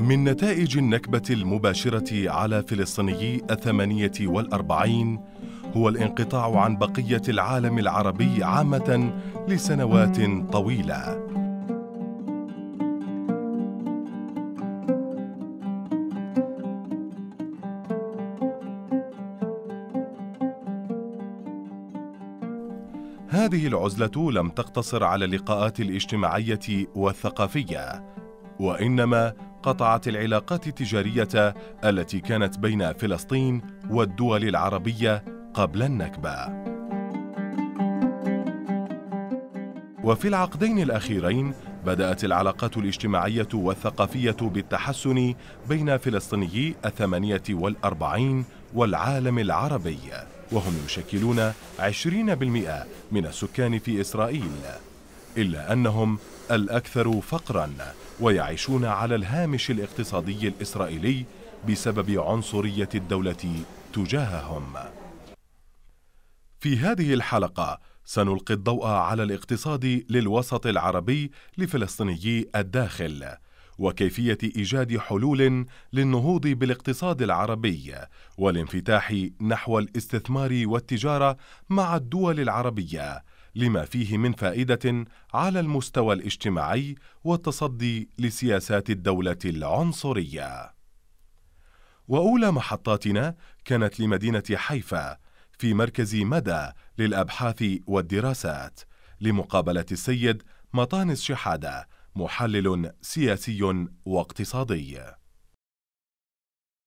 من نتائج النكبة المباشرة على فلسطينيي الثمانية والأربعين هو الانقطاع عن بقية العالم العربي عامة لسنوات طويلة. هذه العزلة لم تقتصر على اللقاءات الاجتماعية والثقافية، وإنما قطعت العلاقات التجارية التي كانت بين فلسطين والدول العربية قبل النكبة. وفي العقدين الأخيرين بدأت العلاقات الاجتماعية والثقافية بالتحسن بين فلسطينيي الثمانية والأربعين والعالم العربي وهم يشكلون 20% من السكان في إسرائيل إلا أنهم الأكثر فقرا ويعيشون على الهامش الاقتصادي الإسرائيلي بسبب عنصرية الدولة تجاههم. في هذه الحلقة سنلقي الضوء على الاقتصاد للوسط العربي لفلسطينيي الداخل وكيفية إيجاد حلول للنهوض بالاقتصاد العربي والانفتاح نحو الاستثمار والتجارة مع الدول العربية لما فيه من فائدة على المستوى الاجتماعي والتصدي لسياسات الدولة العنصرية. وأولى محطاتنا كانت لمدينة حيفا في مركز مدى للأبحاث والدراسات لمقابلة السيد مطانس شحادة محلل سياسي واقتصادي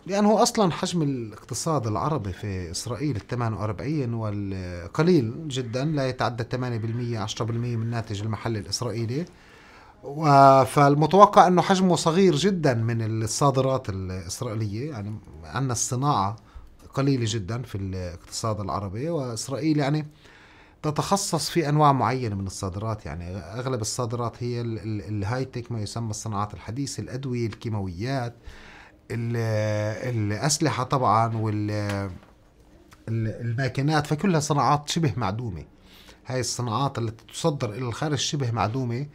لأنه أصلا حجم الاقتصاد العربي في إسرائيل 48 وأربعين والقليل جدا لا يتعدى 8% 10% من الناتج المحلي الإسرائيلي فالمتوقع أنه حجمه صغير جدا من الصادرات الإسرائيلية يعني عندنا الصناعة قليلة جدا في الاقتصاد العربي وإسرائيل يعني تتخصص في انواع معينه من الصادرات يعني اغلب الصادرات هي الهاي تك ما يسمى الصناعات الحديثه الادويه الكيماويات الأسلحة طبعا وال الماكينات فكلها صناعات شبه معدومة هاي الصناعات التي تصدر إلى الخارج شبه معدومة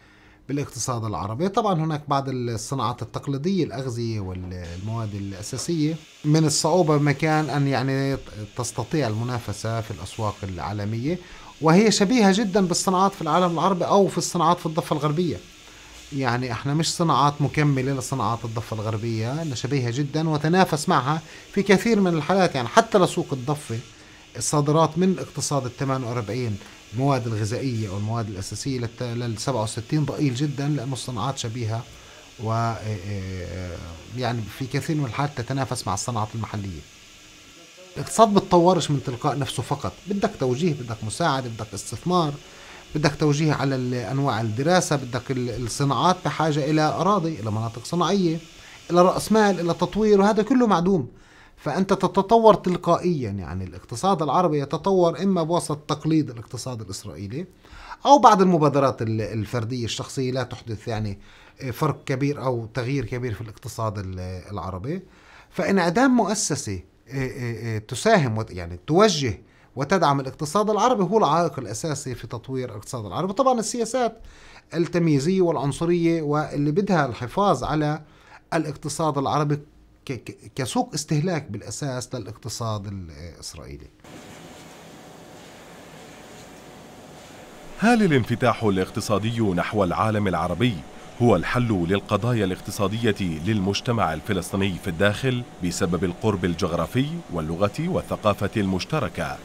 بالاقتصاد العربي طبعا هناك بعض الصناعات التقليدية الأغذية والمواد الأساسية من الصعوبة بمكان أن يعني تستطيع المنافسة في الأسواق العالمية وهي شبيهة جدا بالصناعات في العالم العربي أو في الصناعات في الضفة الغربية يعني احنا مش صناعات مكمله لصناعات الضفه الغربيه شبيهه جدا وتنافس معها في كثير من الحالات يعني حتى لسوق الضفه الصادرات من اقتصاد ال 48 المواد الغذائيه او المواد الاساسيه لل 67 ضئيل جدا لانه الصناعات شبيهه و آه، آه، يعني في كثير من الحالات تتنافس مع الصناعات المحليه. الاقتصاد بتطورش من تلقاء نفسه فقط، بدك توجيه، بدك مساعده، بدك استثمار، بدك توجيه على انواع الدراسه بدك الصناعات بحاجه الى اراضي الى مناطق صناعيه الى راس مال الى تطوير وهذا كله معدوم فانت تتطور تلقائيا يعني الاقتصاد العربي يتطور اما بواسطه تقليد الاقتصاد الاسرائيلي او بعض المبادرات الفرديه الشخصيه لا تحدث يعني فرق كبير او تغيير كبير في الاقتصاد العربي فانعدام مؤسسه آه، آه، آه، تساهم يعني توجه وتدعم الاقتصاد العربي هو العائق الأساسي في تطوير الاقتصاد العربي طبعا السياسات التمييزية والعنصرية واللي بدها الحفاظ على الاقتصاد العربي كسوق استهلاك بالأساس للاقتصاد الإسرائيلي هل الانفتاح الاقتصادي نحو العالم العربي هو الحل للقضايا الاقتصادية للمجتمع الفلسطيني في الداخل بسبب القرب الجغرافي واللغة والثقافة المشتركة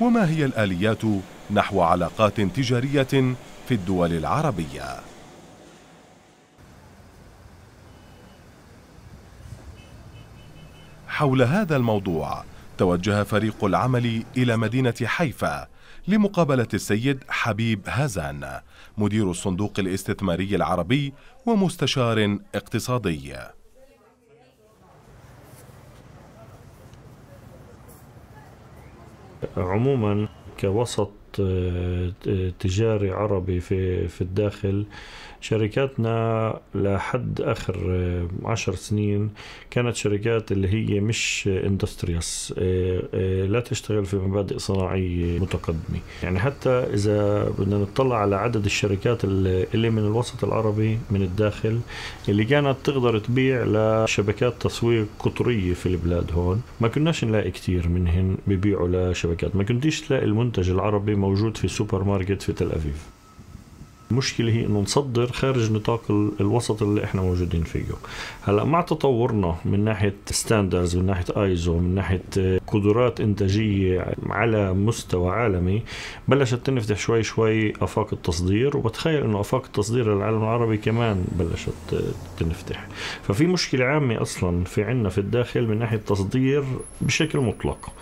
وما هي الآليات نحو علاقات تجارية في الدول العربية؟ حول هذا الموضوع توجه فريق العمل إلى مدينة حيفا لمقابلة السيد حبيب هازان مدير الصندوق الاستثماري العربي ومستشار اقتصادي عموما كوسط آه، تجاري عربي في في الداخل شركاتنا لحد اخر آه، عشر سنين كانت شركات اللي هي مش اندستريس آه، لا تشتغل في مبادئ صناعيه متقدمه يعني حتى اذا بدنا نطلع على عدد الشركات اللي من الوسط العربي من الداخل اللي كانت تقدر تبيع لشبكات تسويق قطريه في البلاد هون ما كناش نلاقي كثير منهم ببيعوا لشبكات ما كنتيش تلاقي المنتج العربي aujourd'hui dans supermarché Tel Aviv المشكلة هي انه نصدر خارج نطاق الوسط اللي احنا موجودين فيه هلا مع تطورنا من ناحية ستاندرز من ناحية ايزو من ناحية قدرات انتاجية على مستوى عالمي بلشت تنفتح شوي شوي افاق التصدير وبتخيل انه افاق التصدير للعالم العربي كمان بلشت تنفتح ففي مشكلة عامة اصلا في عنا في الداخل من ناحية تصدير بشكل مطلق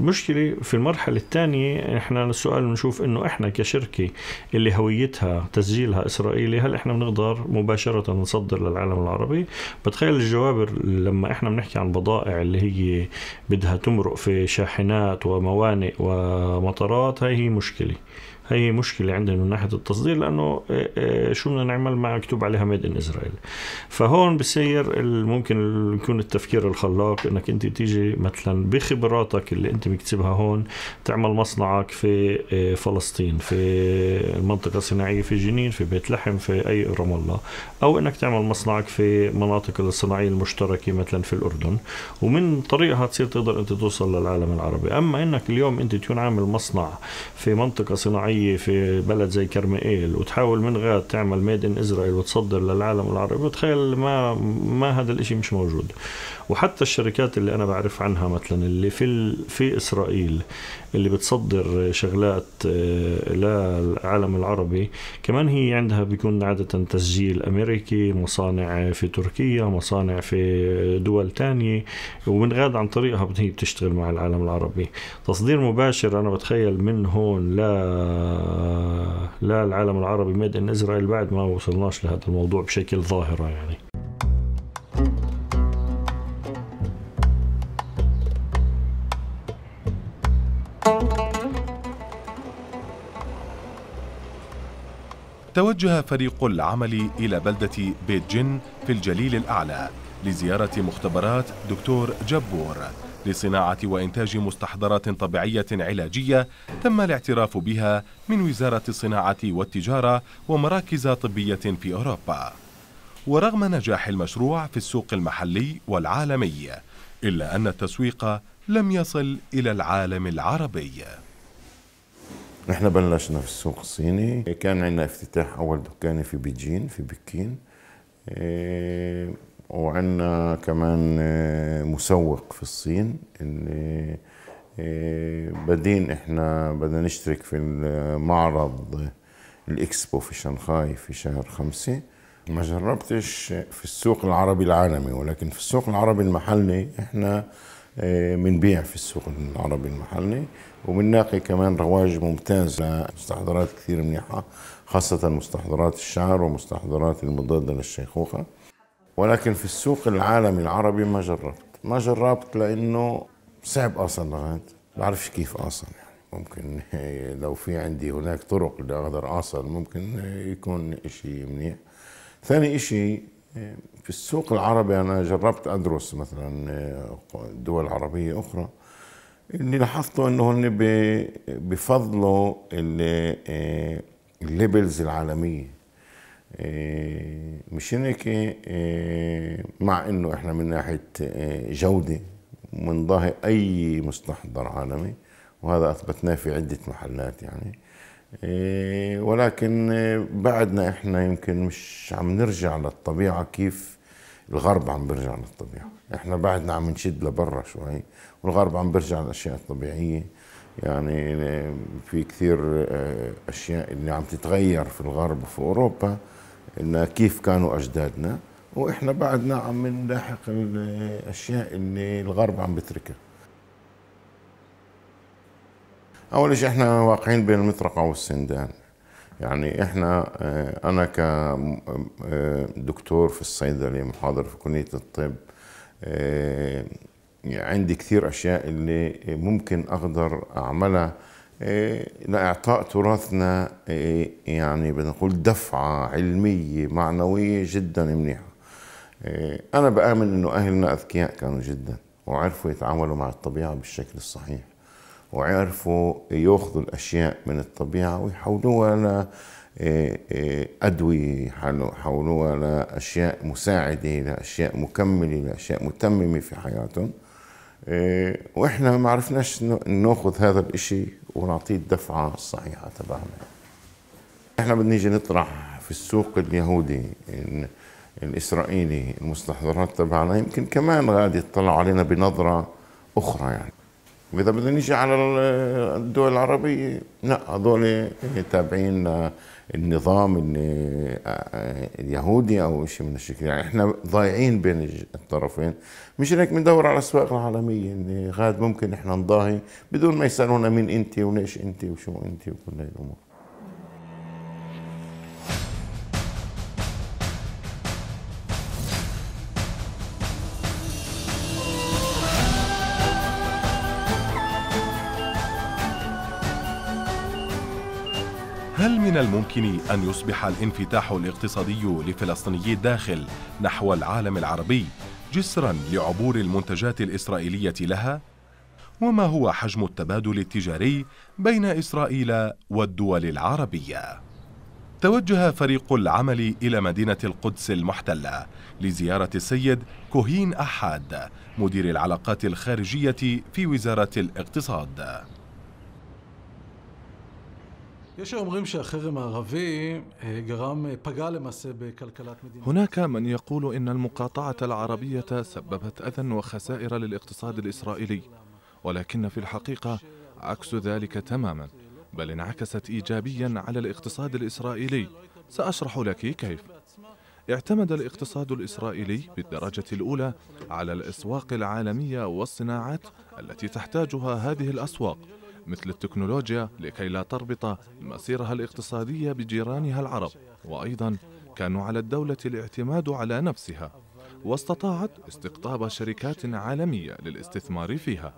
المشكلة في المرحلة الثانية احنا السؤال بنشوف انه احنا كشركة اللي هويتها تسجيلها اسرائيلي هل احنا بنقدر مباشره نصدر للعالم العربي بتخيل الجواب لما احنا بنحكي عن بضائع اللي هي بدها تمرق في شاحنات وموانئ ومطارات هاي هي مشكله هي مشكلة عندنا من ناحية التصدير لأنه آه، آه، شو بدنا نعمل مع مكتوب عليها ميد إن إسرائيل فهون بصير ممكن يكون التفكير الخلاق إنك أنت تيجي مثلا بخبراتك اللي أنت مكتسبها هون تعمل مصنعك في آه، فلسطين في المنطقة الصناعية في جنين في بيت لحم في أي رام الله أو إنك تعمل مصنعك في مناطق الصناعية المشتركة مثلا في الأردن ومن طريقها تصير تقدر أنت توصل للعالم العربي أما إنك اليوم أنت تكون عامل مصنع في منطقة صناعية محليه في بلد زي كرمائيل وتحاول من غاد تعمل ميد ان اسرائيل وتصدر للعالم العربي بتخيل ما ما هذا الاشي مش موجود وحتى الشركات اللي انا بعرف عنها مثلا اللي في في اسرائيل اللي بتصدر شغلات آه، للعالم العربي كمان هي عندها بيكون عادة تسجيل أمريكي مصانع في تركيا مصانع في دول تانية ومن غاد عن طريقها هي بتشتغل مع العالم العربي تصدير مباشر أنا بتخيل من هون لا لا العالم العربي ميد ان اسرائيل بعد ما وصلناش لهذا الموضوع بشكل ظاهرة يعني توجه فريق العمل إلى بلدة جن في الجليل الأعلى لزيارة مختبرات دكتور جبور لصناعة وإنتاج مستحضرات طبيعية علاجية تم الاعتراف بها من وزارة الصناعة والتجارة ومراكز طبية في أوروبا ورغم نجاح المشروع في السوق المحلي والعالمي إلا أن التسويق لم يصل إلى العالم العربي نحن بلشنا في السوق الصيني كان عندنا افتتاح اول دكان في بيجين في بكين إيه، وعندنا كمان إيه، مسوق في الصين اللي إيه، بدين احنا بدنا نشترك في المعرض الاكسبو في شنغهاي في شهر خمسة ما جربتش في السوق العربي العالمي ولكن في السوق العربي المحلي احنا آه، من بيع في السوق العربي المحلي وبنلاقي كمان رواج ممتاز لمستحضرات كثير منيحة خاصة مستحضرات الشعر ومستحضرات المضادة للشيخوخة ولكن في السوق العالمي العربي ما جربت ما جربت لأنه صعب أصلا لغاية بعرفش كيف أصلا يعني ممكن لو في عندي هناك طرق لأقدر أصل ممكن يكون إشي منيح ثاني إشي إيه، في السوق العربي أنا جربت أدرس مثلا إيه، دول عربية أخرى اللي لاحظته انه هن بفضلوا إيه، الليبلز العالميه مش هيك مع انه احنا من ناحيه جوده من ضاهي اي مستحضر عالمي وهذا اثبتناه في عده محلات يعني إيه، ولكن إيه، بعدنا احنا يمكن مش عم نرجع للطبيعه كيف الغرب عم بيرجع للطبيعه احنا بعدنا عم نشد لبرا شوي والغرب عم بيرجع للاشياء الطبيعيه يعني إيه، في كثير اشياء اللي عم تتغير في الغرب وفي اوروبا ان كيف كانوا اجدادنا واحنا بعدنا عم نلاحق الاشياء اللي الغرب عم بتركها اول شيء احنا واقعين بين المطرقه والسندان يعني احنا آه، انا كدكتور آه، في الصيدله يعني محاضر في كليه الطب آه، يعني عندي كثير اشياء اللي ممكن اقدر اعملها لاعطاء تراثنا يعني بنقول دفعه علميه معنويه جدا منيحه انا بامن انه اهلنا اذكياء كانوا جدا وعرفوا يتعاملوا مع الطبيعه بالشكل الصحيح وعرفوا ياخذوا الاشياء من الطبيعه ويحولوها لادويه آه، آه، يحولوها لاشياء مساعده لاشياء مكمله لاشياء متممه في حياتهم آه، واحنا ما عرفناش ناخذ هذا الاشي ونعطيه الدفعه الصحيحه تبعنا احنا بدنا نيجي نطرح في السوق اليهودي الاسرائيلي المستحضرات تبعنا يمكن كمان غادي يطلعوا علينا بنظره اخرى يعني واذا بدنا نيجي على الدول العربيه لا هذول تابعين النظام اليهودي او شيء من الشكل يعني احنا ضايعين بين الطرفين مش هيك بندور على الاسواق العالميه اللي يعني غاد ممكن احنا نضاهي بدون ما يسالونا مين انت وليش انت وشو انت وكل هاي الامور هل من الممكن أن يصبح الانفتاح الاقتصادي لفلسطيني الداخل نحو العالم العربي جسرا لعبور المنتجات الإسرائيلية لها؟ وما هو حجم التبادل التجاري بين إسرائيل والدول العربية؟ توجه فريق العمل إلى مدينة القدس المحتلة لزيارة السيد كوهين أحاد مدير العلاقات الخارجية في وزارة الاقتصاد יש האומרים שהחרם הערבי גרם, פגע למעשה בכלכלת מדינת هناك من يقول إن المقاطعة العربية سببت أذى وخسائر للاقتصاد الإسرائيلي ولكن في الحقيقة عكس ذلك تماما بل انعكست إيجابيا على الاقتصاد الإسرائيلي سأشرح لك كيف اعتمد الاقتصاد الإسرائيلي بالدرجة الأولى على الأسواق العالمية والصناعات التي تحتاجها هذه الأسواق مثل التكنولوجيا لكي لا تربط مسيرها الاقتصادية بجيرانها العرب وأيضا كانوا على الدولة الاعتماد على نفسها واستطاعت استقطاب شركات عالمية للاستثمار فيها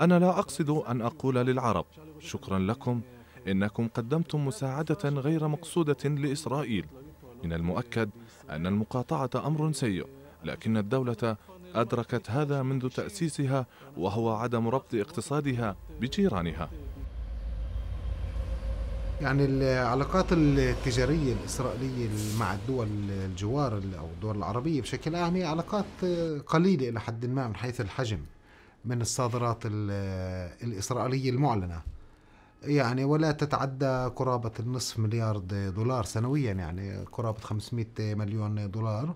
أنا لا أقصد أن أقول للعرب شكرا لكم إنكم قدمتم مساعدة غير مقصودة لإسرائيل من المؤكد أن المقاطعة أمر سيء لكن الدولة أدركت هذا منذ تأسيسها وهو عدم ربط اقتصادها بجيرانها يعني العلاقات التجارية الإسرائيلية مع الدول الجوار أو الدول العربية بشكل عام هي علاقات قليلة إلى حد ما من حيث الحجم من الصادرات الإسرائيلية المعلنة يعني ولا تتعدى قرابة النصف مليار دولار سنويا يعني قرابة 500 مليون دولار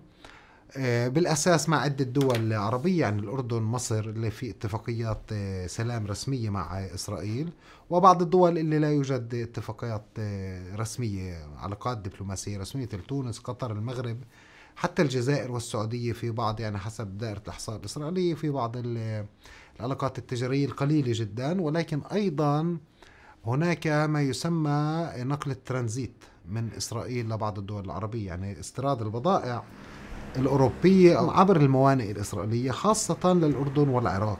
آه، بالاساس مع عده دول عربيه يعني الاردن مصر اللي في اتفاقيات آه، سلام رسميه مع اسرائيل وبعض الدول اللي لا يوجد اتفاقيات آه، رسميه علاقات دبلوماسيه رسميه مثل تونس قطر المغرب حتى الجزائر والسعوديه في بعض يعني حسب دائره الاحصاء الاسرائيليه في بعض العلاقات التجاريه القليله جدا ولكن ايضا هناك ما يسمى نقل الترانزيت من اسرائيل لبعض الدول العربيه يعني استيراد البضائع الأوروبية أو عبر الموانئ الإسرائيلية خاصة للأردن والعراق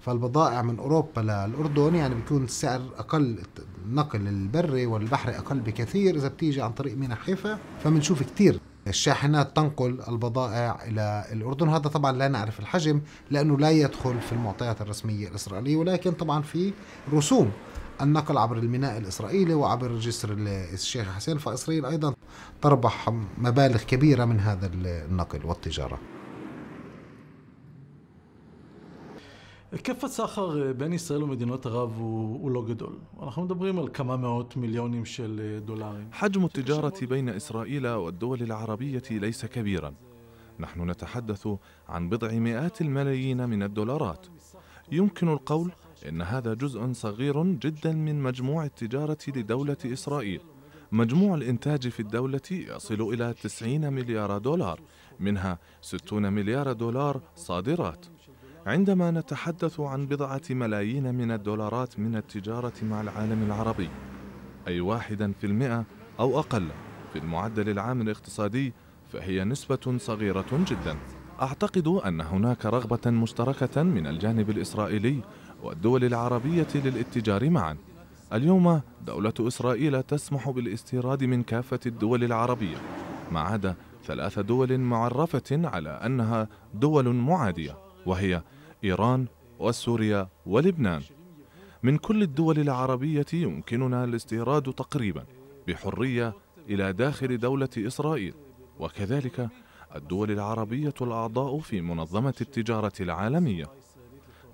فالبضائع من أوروبا للأردن يعني بيكون السعر أقل النقل البري والبحري أقل بكثير إذا بتيجي عن طريق ميناء حيفا فبنشوف كثير الشاحنات تنقل البضائع إلى الأردن هذا طبعا لا نعرف الحجم لأنه لا يدخل في المعطيات الرسمية الإسرائيلية ولكن طبعا في رسوم النقل عبر الميناء الإسرائيلي وعبر جسر الشيخ حسين فإسرائيل أيضا تربح مبالغ كبيرة من هذا النقل والتجارة היקף הסחר בין ישראל ומדינות ערב הוא, הוא לא גדול. אנחנו מדברים על כמה מאות מיליונים של דולרים. حجم التجارة بين إسرائيل والدول العربية ليس كبيرا. نحن نتحدث عن بضع مئات الملايين من الدولارات. يمكن القول إن هذا جزء صغير جدا من مجموع التجارة لدولة إسرائيل مجموع الإنتاج في الدولة يصل إلى 90 مليار دولار منها 60 مليار دولار صادرات عندما نتحدث عن بضعة ملايين من الدولارات من التجارة مع العالم العربي أي واحدا في المئة أو أقل في المعدل العام الاقتصادي فهي نسبة صغيرة جدا أعتقد أن هناك رغبة مشتركة من الجانب الإسرائيلي والدول العربية للاتجار معا اليوم دولة إسرائيل تسمح بالاستيراد من كافة الدول العربية ما عدا ثلاث دول معرفة على أنها دول معادية وهي إيران وسوريا ولبنان من كل الدول العربية يمكننا الاستيراد تقريبا بحرية إلى داخل دولة إسرائيل وكذلك الدول العربية الأعضاء في منظمة التجارة العالمية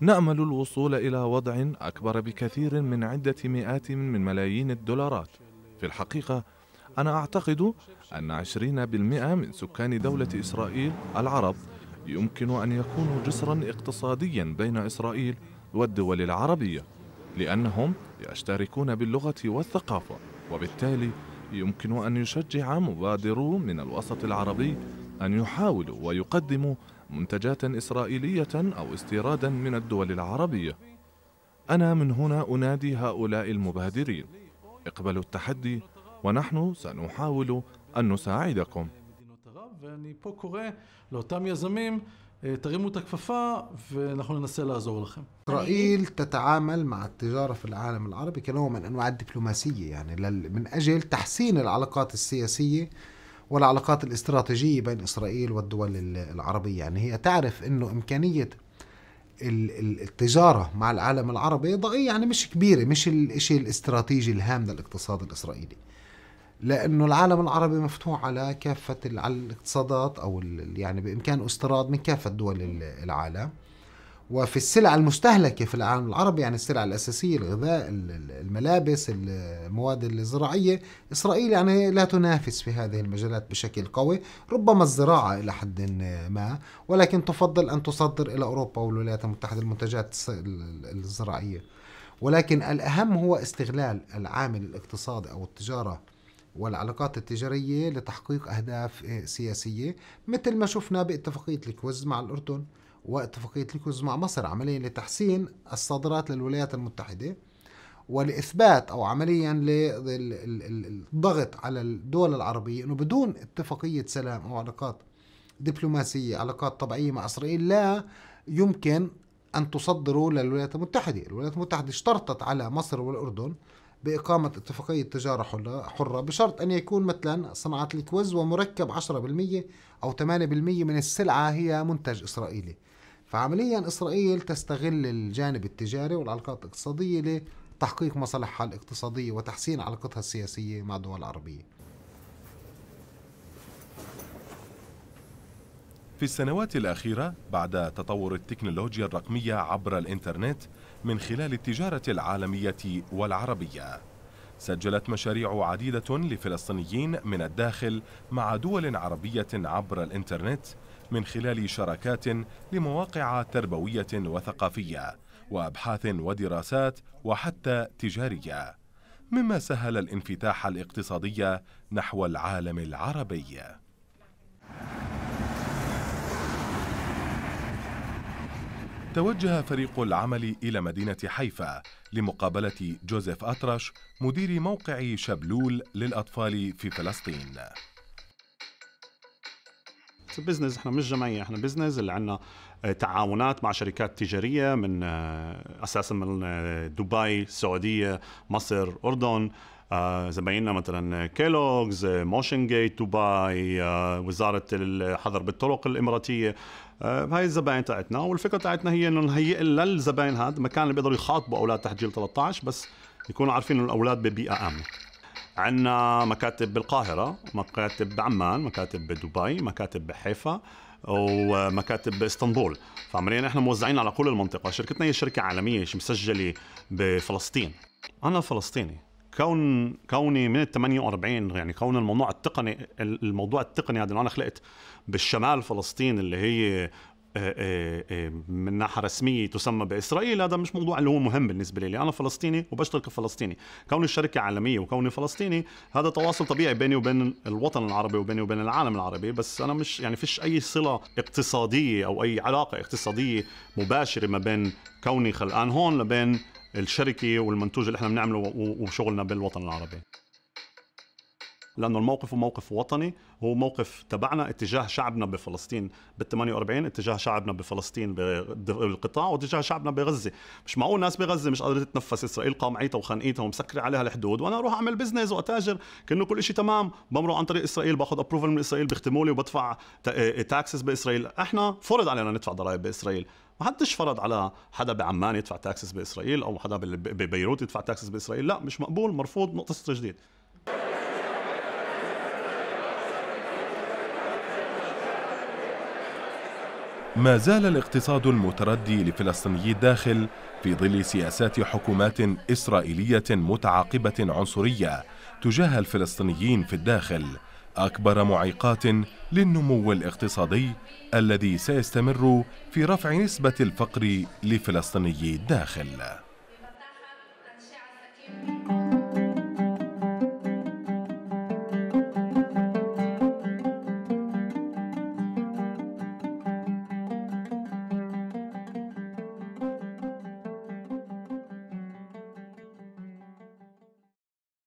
نأمل الوصول إلى وضع أكبر بكثير من عدة مئات من ملايين الدولارات في الحقيقة أنا أعتقد أن 20% من سكان دولة إسرائيل العرب يمكن أن يكونوا جسرا اقتصاديا بين إسرائيل والدول العربية لأنهم يشتركون باللغة والثقافة وبالتالي يمكن أن يشجع مبادرو من الوسط العربي أن يحاولوا ويقدموا منتجات إسرائيلية أو استيرادا من الدول العربية أنا من هنا أنادي هؤلاء المبادرين اقبلوا التحدي ونحن سنحاول أن نساعدكم إسرائيل تتعامل مع التجارة في العالم العربي كنوع من أنواع الدبلوماسية يعني من أجل تحسين العلاقات السياسية والعلاقات الاستراتيجية بين إسرائيل والدول العربية يعني هي تعرف أنه إمكانية التجارة مع العالم العربي يعني مش كبيرة مش الشيء الاستراتيجي الهام للاقتصاد الإسرائيلي لأنه العالم العربي مفتوح على كافة على الاقتصادات أو يعني بإمكانه استيراد من كافة دول العالم وفي السلع المستهلكة في العالم العربي يعني السلع الأساسية الغذاء الملابس المواد الزراعية إسرائيل يعني لا تنافس في هذه المجالات بشكل قوي ربما الزراعة إلى حد ما ولكن تفضل أن تصدر إلى أوروبا والولايات المتحدة المنتجات الزراعية ولكن الأهم هو استغلال العامل الاقتصادي أو التجارة والعلاقات التجارية لتحقيق أهداف سياسية مثل ما شفنا باتفاقية الكويز مع الأردن واتفاقية ليكوز مع مصر عمليا لتحسين الصادرات للولايات المتحدة ولإثبات أو عمليا للضغط على الدول العربية أنه بدون اتفاقية سلام أو علاقات دبلوماسية علاقات طبيعية مع إسرائيل لا يمكن أن تصدروا للولايات المتحدة الولايات المتحدة اشترطت على مصر والأردن بإقامة اتفاقية تجارة حرة بشرط أن يكون مثلا صناعة الكوز ومركب 10% أو 8% من السلعة هي منتج إسرائيلي فعمليا إسرائيل تستغل الجانب التجاري والعلاقات الاقتصادية لتحقيق مصالحها الاقتصادية وتحسين علاقتها السياسية مع الدول العربية في السنوات الأخيرة بعد تطور التكنولوجيا الرقمية عبر الإنترنت من خلال التجارة العالمية والعربية سجلت مشاريع عديدة لفلسطينيين من الداخل مع دول عربية عبر الإنترنت من خلال شراكات لمواقع تربوية وثقافية وأبحاث ودراسات وحتى تجارية مما سهل الانفتاح الاقتصادي نحو العالم العربي توجه فريق العمل إلى مدينة حيفا لمقابلة جوزيف أطرش مدير موقع شبلول للأطفال في فلسطين بزنس احنا مش جمعيه احنا بزنس اللي عندنا آه، تعاونات مع شركات تجاريه من آه، اساسا من آه، دبي السعوديه مصر اردن آه مثلا كيلوغز موشن جيت دبي آه وزاره الحظر بالطرق الاماراتيه هاي الزباين تاعتنا والفكره تاعتنا هي انه نهيئ للزباين هذا مكان اللي بيقدروا يخاطبوا اولاد تحت جيل 13 بس يكونوا عارفين انه الاولاد ببيئه امنه عندنا مكاتب بالقاهرة مكاتب بعمان مكاتب بدبي مكاتب بحيفا ومكاتب باسطنبول فعمليا نحن موزعين على كل المنطقة شركتنا هي شركة عالمية مسجلة بفلسطين أنا فلسطيني كون كوني من ال 48 يعني كون الموضوع التقني الموضوع التقني هذا اللي انا خلقت بالشمال فلسطين اللي هي آه، آه، آه، من ناحيه رسميه تسمى باسرائيل هذا مش موضوع اللي هو مهم بالنسبه لي انا فلسطيني وبشتغل كفلسطيني كوني الشركه عالميه وكوني فلسطيني هذا تواصل طبيعي بيني وبين الوطن العربي وبيني وبين العالم العربي بس انا مش يعني فيش اي صله اقتصاديه او اي علاقه اقتصاديه مباشره ما بين كوني خلقان هون لبين الشركه والمنتوج اللي احنا بنعمله وشغلنا بالوطن العربي لانه الموقف هو موقف وطني هو موقف تبعنا اتجاه شعبنا بفلسطين بال 48 اتجاه شعبنا بفلسطين بالقطاع واتجاه شعبنا بغزه مش معقول ناس بغزه مش قادره تتنفس اسرائيل قامعيتها وخنقيتها ومسكره عليها الحدود وانا اروح اعمل بزنس واتاجر كانه كل شيء تمام بمرق عن طريق اسرائيل باخذ ابروفل من اسرائيل بيختموا لي وبدفع تاكسس آه، باسرائيل احنا فرض علينا ندفع ضرائب باسرائيل ما حدش فرض على حدا بعمان يدفع تاكسس باسرائيل او حدا ببيروت يدفع تاكسس باسرائيل لا مش مقبول مرفوض نقطه تجديد ما زال الاقتصاد المتردي لفلسطيني الداخل في ظل سياسات حكومات إسرائيلية متعاقبة عنصرية تجاه الفلسطينيين في الداخل أكبر معيقات للنمو الاقتصادي الذي سيستمر في رفع نسبة الفقر لفلسطيني الداخل